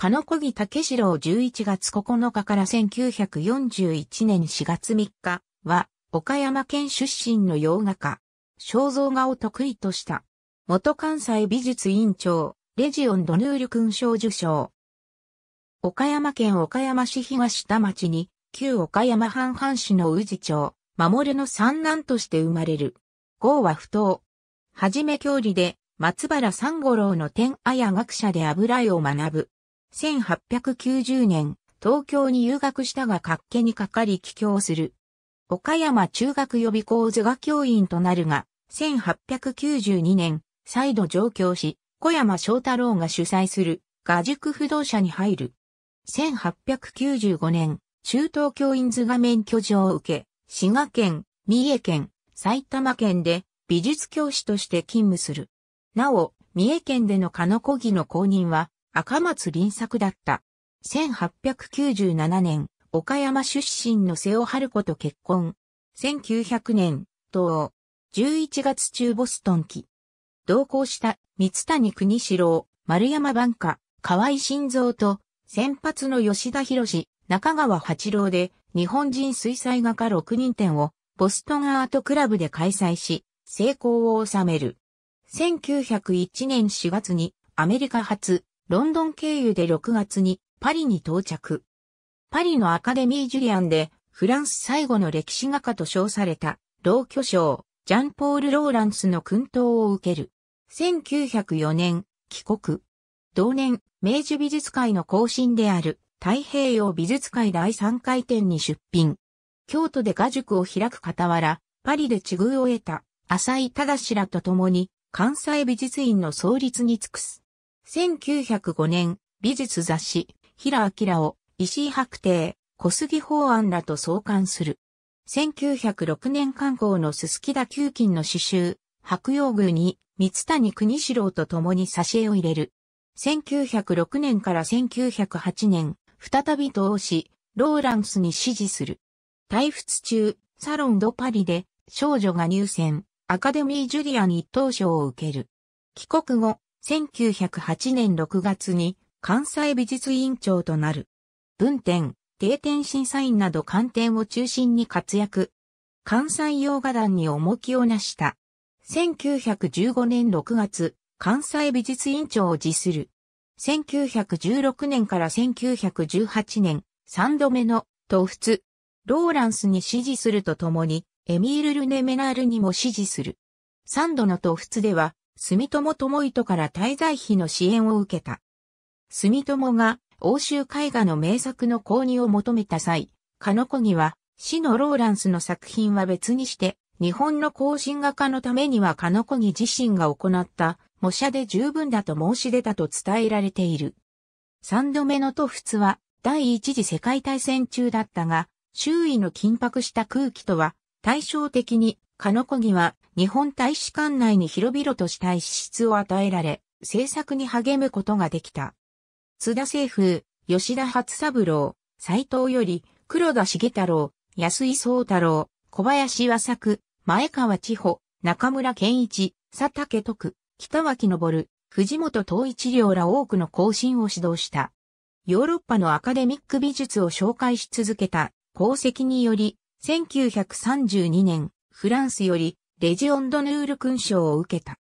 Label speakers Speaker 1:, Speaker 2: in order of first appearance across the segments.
Speaker 1: 金子木武四郎11月9日から1941年4月3日は、岡山県出身の洋画家、肖像画を得意とした。元関西美術委員長、レジオン・ドヌール勲章受章。岡山県岡山市東田町に、旧岡山藩藩市の宇治町、守の三男として生まれる。号は不当。はじめ教理で、松原三五郎の天あや学者で油絵を学ぶ。1890年、東京に留学したが活気にかかり帰郷する。岡山中学予備校図画教員となるが、1892年、再度上京し、小山翔太郎が主催する、画塾不動社に入る。1895年、中東教員図画免許状を受け、滋賀県、三重県、埼玉県で美術教師として勤務する。なお、三重県での鹿の子技の公認は赤松林作だった。1897年、岡山出身の瀬尾春子と結婚。1900年、東11月中ボストン期。同行した三谷国四郎、丸山番夏、河合晋三と、先発の吉田博士、中川八郎で、日本人水彩画家6人展を、ボストンアートクラブで開催し、成功を収める。1901年4月に、アメリカ初、ロンドン経由で6月にパリに到着。パリのアカデミー・ジュリアンで、フランス最後の歴史画家と称された、老巨匠、ジャンポール・ローランスの訓導を受ける。1904年、帰国。同年、明治美術界の更進である、太平洋美術界第3回展に出品。京都で画塾を開く傍ら、パリで地遇を得た、浅井忠らと共に、関西美術院の創立に尽くす。1905年、美術雑誌、平明を石井白帝、小杉法案らと創刊する。1906年刊行のすすきだ旧金の詩集、白洋宮に三谷国四郎と共に挿絵を入れる。1906年から1908年、再び投資、ローランスに支持する。退仏中、サロンドパリで少女が入選、アカデミージュリアン一等賞を受ける。帰国後、1908年6月に関西美術委員長となる。文展、定点審査員など観点を中心に活躍。関西洋画団に重きをなした。1915年6月、関西美術委員長を辞する。1916年から1918年、3度目の、東仏、ローランスに支持するとともに、エミール・ルネ・メナールにも支持する。3度の東仏では、住友智糸から滞在費の支援を受けた。住友が欧州絵画の名作の購入を求めた際、ノコには、死のローランスの作品は別にして、日本の後進画家のためにはノコに自身が行った模写で十分だと申し出たと伝えられている。三度目の塗仏は第一次世界大戦中だったが、周囲の緊迫した空気とは対照的に鹿子木は日本大使館内に広々とした一室を与えられ、政策に励むことができた。津田政府、吉田初三郎、斎藤より、黒田重太郎、安井宗太郎、小林和作、前川千穂、中村健一、佐竹徳、北脇昇、藤本東一良ら多くの更進を指導した。ヨーロッパのアカデミック美術を紹介し続けた功績により、1932年、フランスより、レジオンドヌール勲章を受けた。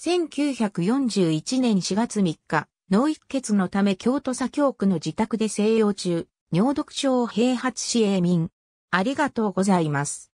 Speaker 1: 1941年4月3日、脳一血のため京都左京区の自宅で静養中、尿毒症を併発し永眠。ありがとうございます。